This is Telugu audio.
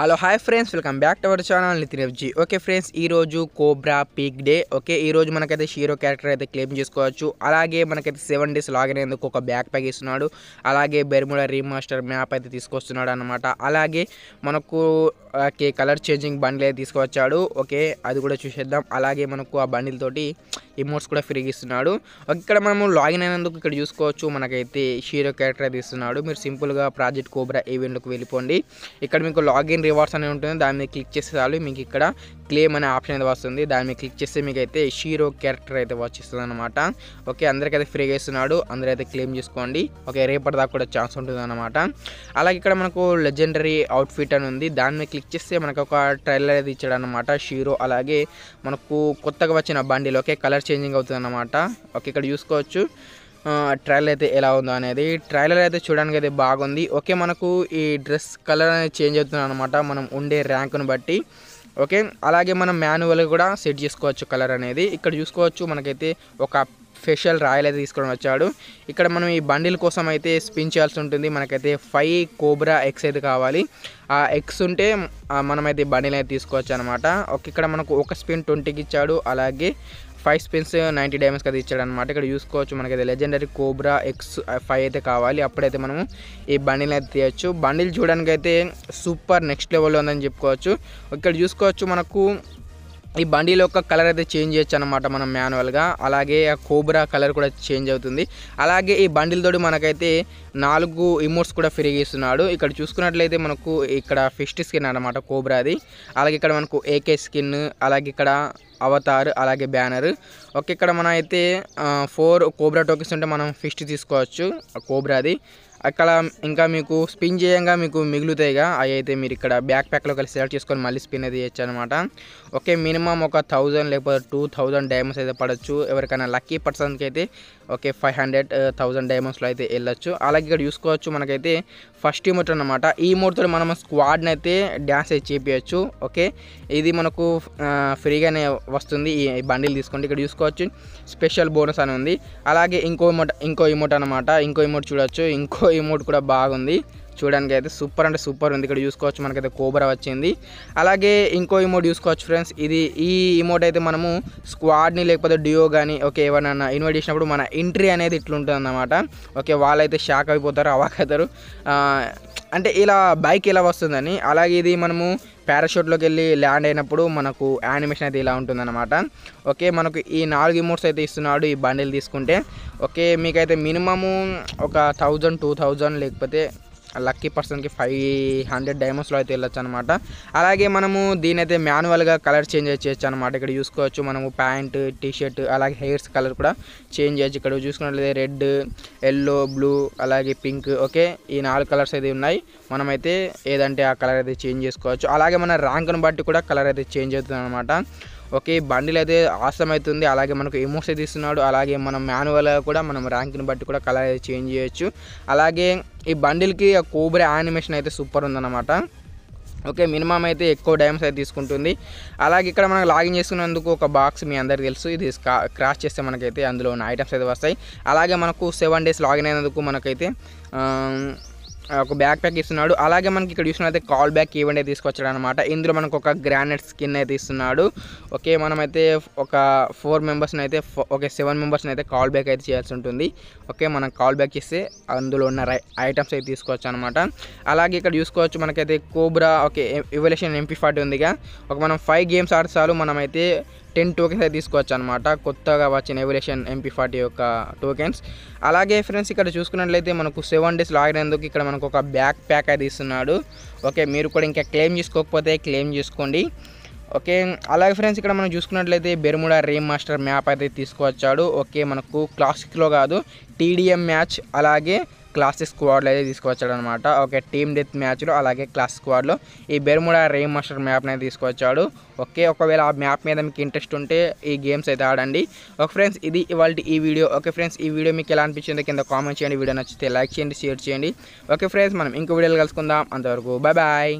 hello hi friends welcome back to our channel Nitin FG okay friends ఈరోజు కోబ్రా పీక్ డే ఓకే ఈరోజు మనకైతే షీరో క్యారెక్టర్ అయితే క్లెయిమ్ చేసుకోవచ్చు అలాగే మనకైతే సెవెన్ డేస్ అయినందుకు ఒక బ్యాక్ ప్యాక్ ఇస్తున్నాడు అలాగే బెర్ముడా రీమాస్టర్ మ్యాప్ అయితే తీసుకొస్తున్నాడు అనమాట అలాగే మనకు ఓకే కలర్ చేంజింగ్ బండిల్ అయితే తీసుకువచ్చాడు ఓకే అది కూడా చూసేద్దాం అలాగే మనకు ఆ బండిల్ ఇమోట్స్ కూడా ఫ్రీగా ఇస్తున్నాడు ఇక్కడ మనము లాగిన్ అయినందుకు ఇక్కడ చూసుకోవచ్చు మనకైతే షీరో క్యారెక్టర్ అయితే ఇస్తున్నాడు మీరు సింపుల్గా ప్రాజెక్ట్ కోబ్రా ఈవెంట్లకు వెళ్ళిపోండి ఇక్కడ మీకు లాగిన్ రివార్డ్స్ అనేవి ఉంటుంది దాని మీద క్లిక్ చేస్తే చాలు మీకు ఇక్కడ క్లెయిమ్ అనే ఆప్షన్ అయితే వస్తుంది దాని మీద క్లిక్ చేస్తే మీకు అయితే షీరో క్యారెక్టర్ అయితే వచ్చేస్తుంది అనమాట ఓకే అందరికైతే ఫ్రీగా ఇస్తున్నాడు అయితే క్లెయిమ్ చేసుకోండి ఓకే దాకా కూడా ఛాన్స్ ఉంటుంది అనమాట అలాగే ఇక్కడ మనకు లెజెండరీ అవుట్ఫిట్ అని ఉంది దాని మీద క్లిక్ చేస్తే మనకు ఒక ట్రైలర్ అయితే ఇచ్చాడు అనమాట షీరో అలాగే మనకు కొత్తగా వచ్చిన బండిలో ఓకే కలర్ చేంజింగ్ అవుతుంది అనమాట ఓకే ఇక్కడ చూసుకోవచ్చు ట్రైలర్ అయితే ఎలా ఉందో అనేది ట్రైలర్ అయితే చూడడానికి అయితే బాగుంది ఓకే మనకు ఈ డ్రెస్ కలర్ అనేది చేంజ్ అవుతుంది అనమాట మనం ఉండే ర్యాంకును బట్టి ఓకే అలాగే మనం మాన్యువల్ కూడా సెట్ చేసుకోవచ్చు కలర్ అనేది ఇక్కడ చూసుకోవచ్చు మనకైతే ఒక స్పెషల్ రాయల్ అయితే తీసుకొని వచ్చాడు ఇక్కడ మనం ఈ బండిల్ కోసం అయితే స్పిన్ చేయాల్సి ఉంటుంది మనకైతే ఫైవ్ కోబ్రా ఎక్స్ అయితే కావాలి ఆ ఎక్స్ ఉంటే మనమైతే బండిల్ అయితే తీసుకోవచ్చు అనమాట ఓకే ఇక్కడ మనకు ఒక స్పిన్ ట్వంటీకి ఇచ్చాడు అలాగే ఫైవ్ స్పిన్స్ నైంటీ డైమండ్స్ కదా అనమాట ఇక్కడ చూసుకోవచ్చు మనకైతే లెజెండరీ కోబ్రా ఎక్స్ ఫైవ్ అయితే కావాలి అప్పుడైతే మనము ఈ బండిల్ని అయితే తీయచ్చు బండిల్ చూడడానికి అయితే సూపర్ నెక్స్ట్ లెవెల్లో ఉందని చెప్పుకోవచ్చు ఇక్కడ చూసుకోవచ్చు మనకు ఈ బండిలో యొక్క కలర్ అయితే చేంజ్ చేయొచ్చు అనమాట మనం మాన్యువల్గా అలాగే ఆ కోబ్రా కలర్ కూడా చేంజ్ అవుతుంది అలాగే ఈ బండిల్తోటి మనకైతే నాలుగు ఇమోట్స్ కూడా ఫ్రీగా ఇస్తున్నాడు ఇక్కడ చూసుకున్నట్లయితే మనకు ఇక్కడ ఫిస్ట్ స్కిన్ అనమాట కోబ్రాది అలాగే ఇక్కడ మనకు ఏకే స్కిన్ అలాగే ఇక్కడ అవతార్ అలాగే బ్యానర్ ఓకే ఇక్కడ మన అయితే ఫోర్ కోబ్రా టోకెన్స్ ఉంటే మనం ఫిస్ట్ తీసుకోవచ్చు కోబ్రాది అక్కడ ఇంకా మీకు స్పిన్ చేయంగా మీకు మిగులుతాయిగా అవి అయితే మీరు ఇక్కడ బ్యాక్ ప్యాక్లో కలిసి సెలెక్ట్ చేసుకొని మళ్ళీ స్పిన్ అయితే చేయొచ్చు అనమాట ఓకే మినిమం ఒక థౌజండ్ లేకపోతే టూ థౌజండ్ డైమండ్స్ అయితే పడవచ్చు ఎవరికైనా లక్కీ పర్సన్కి అయితే ఓకే ఫైవ్ హండ్రెడ్ థౌజండ్ డైమండ్స్లో అయితే వెళ్ళొచ్చు అలాగే ఇక్కడ చూసుకోవచ్చు మనకైతే ఫస్ట్ ఇమోట్ అనమాట ఈ ఎమోట్తో మనం స్క్వాడ్ని అయితే డ్యాన్స్ అయితే చేపించచ్చు ఓకే ఇది మనకు ఫ్రీగానే వస్తుంది ఈ బండిల్ తీసుకోండి ఇక్కడ చూసుకోవచ్చు స్పెషల్ బోనస్ అని ఉంది అలాగే ఇంకో ఇమోట్ ఇంకో ఇమోట్ అనమాట ఇంకో ఇమోట్ చూడొచ్చు ఇంకో ఇమోట్ కూడా బాగుంది చూడడానికి అయితే సూపర్ అంటే సూపర్ ఉంది ఇక్కడ చూసుకోవచ్చు మనకైతే కోబరా వచ్చింది అలాగే ఇంకో ఇమోట్ చూసుకోవచ్చు ఫ్రెండ్స్ ఇది ఈ ఇమోట్ అయితే మనము స్క్వాడ్ని లేకపోతే డియో కానీ ఓకే ఎవరైనా ఇన్వైట్ చేసినప్పుడు మన ఎంట్రీ అనేది ఇట్లుంటుంది అనమాట ఓకే వాళ్ళైతే షాక్ అయిపోతారు అవాక్ అవుతారు అంటే ఇలా బైక్ ఇలా వస్తుందని అలాగే ఇది మనము పారాషూట్లోకి వెళ్ళి ల్యాండ్ అయినప్పుడు మనకు యానిమేషన్ అయితే ఇలా ఉంటుందన్నమాట ఓకే మనకు ఈ నాలుగు ఇమోట్స్ అయితే ఇస్తున్నాడు ఈ బండిలు తీసుకుంటే ఓకే మీకైతే మినిమము ఒక థౌజండ్ టూ థౌజండ్ లేకపోతే లక్కీ పర్సన్కి ఫైవ్ హండ్రెడ్ డైమండ్స్లో అయితే వెళ్ళొచ్చు అనమాట అలాగే మనము దీని అయితే మాన్యువల్గా కలర్ చేంజ్ చేయొచ్చు అనమాట ఇక్కడ చూసుకోవచ్చు మనము ప్యాంట్ టీషర్ట్ అలాగే హెయిర్స్ కలర్ కూడా చేంజ్ చేయొచ్చు ఇక్కడ చూసుకున్నట్లయితే రెడ్ ఎల్లో బ్లూ అలాగే పింక్ ఓకే ఈ నాలుగు కలర్స్ అయితే ఉన్నాయి మనమైతే ఏదంటే ఆ కలర్ అయితే చేంజ్ చేసుకోవచ్చు అలాగే మన ర్యాంక్ను బట్టి కూడా కలర్ అయితే చేంజ్ అవుతుంది అనమాట ఓకే బండిలు అయితే ఆసం అవుతుంది అలాగే మనకు ఎమోస్ అయితే ఇస్తున్నాడు అలాగే మనం మాన్యువల్ కూడా మనం ర్యాంక్ని బట్టి కూడా కలర్ చేంజ్ చేయొచ్చు అలాగే ఈ బండిల్కి కోబ్రి యానిమేషన్ అయితే సూపర్ ఉందన్నమాట ఓకే మినిమం అయితే ఎక్కువ డైమ్స్ అయితే తీసుకుంటుంది అలాగే ఇక్కడ మనం లాగిన్ చేసుకునేందుకు ఒక బాక్స్ మీ అందరికి తెలుసు ఇది క్రాష్ చేస్తే మనకైతే అందులో ఉన్న ఐటమ్స్ అయితే వస్తాయి అలాగే మనకు సెవెన్ డేస్ లాగిన్ అయినందుకు మనకైతే ఒక బ్యాక్ ప్యాక్ ఇస్తున్నాడు అలాగే మనకి ఇక్కడ చూసినైతే కాల్ బ్యాక్ ఈవెంట్ అయితే తీసుకొచ్చాడు అనమాట ఇందులో మనకు ఒక గ్రానైట్ స్కిన్ అయితే ఇస్తున్నాడు ఓకే మనమైతే ఒక ఫోర్ మెంబర్స్ని అయితే ఒక సెవెన్ మెంబర్స్ని అయితే కాల్ బ్యాక్ అయితే చేయాల్సి ఉంటుంది ఓకే మనం కాల్ బ్యాక్ ఇస్తే అందులో ఉన్న ఐటమ్స్ అయితే తీసుకోవచ్చు అనమాట అలాగే ఇక్కడ చూసుకోవచ్చు మనకైతే cobra okay evolution MP forty ఉందిగా ఒక మనం ఫైవ్ గేమ్స్ ఆడసాలు మనమైతే టెన్ టోకెన్స్ అయితే తీసుకోవచ్చు అనమాట కొత్తగా వచ్చిన ఎవల్యూషన్ ఎంపీ ఫార్టీ యొక్క టోకెన్స్ అలాగే ఫ్రెండ్స్ ఇక్కడ చూసుకున్నట్లయితే మనకు సెవెన్ డేస్ లాగినందుకు ఇక్కడ మనకు ఒక బ్యాక్ ప్యాక్ అయితే ఇస్తున్నాడు ఓకే మీరు కూడా ఇంకా క్లెయిమ్ చేసుకోకపోతే క్లెయిమ్ చేసుకోండి ఓకే అలాగే ఫ్రెండ్స్ ఇక్కడ మనం చూసుకున్నట్లయితే బెర్ముడా రేమ్ మాస్టర్ మ్యాప్ అయితే తీసుకువచ్చాడు ఓకే మనకు క్లాసిక్లో కాదు టీడీఎం మ్యాచ్ అలాగే క్లాసిక్ స్క్వాడ్లో అయితే తీసుకొచ్చాడు అనమాట ఓకే టీమ్ డెత్ మ్యాచ్లో అలాగే క్లాస్ స్క్వాడ్లో ఈ బెర్ముడా రేమ్ మాస్టర్ మ్యాప్ని అయితే తీసుకొచ్చాడు ఓకే ఒకవేళ ఆ మ్యాప్ మీద మీకు ఇంట్రెస్ట్ ఉంటే ఈ గేమ్స్ అయితే ఆడండి ఓకే ఫ్రెండ్స్ ఇది ఇవాళ ఈ వీడియో ఓకే ఫ్రెండ్స్ ఈ వీడియో మీకు ఎలా అనిపించిందో కింద కామెంట్ చేయండి వీడియో నచ్చితే లైక్ చేయండి షేర్ చేయండి ఓకే ఫ్రెండ్స్ మనం ఇంకో వీడియోలు కలుసుకుందాం అంతవరకు బాయ్ బాయ్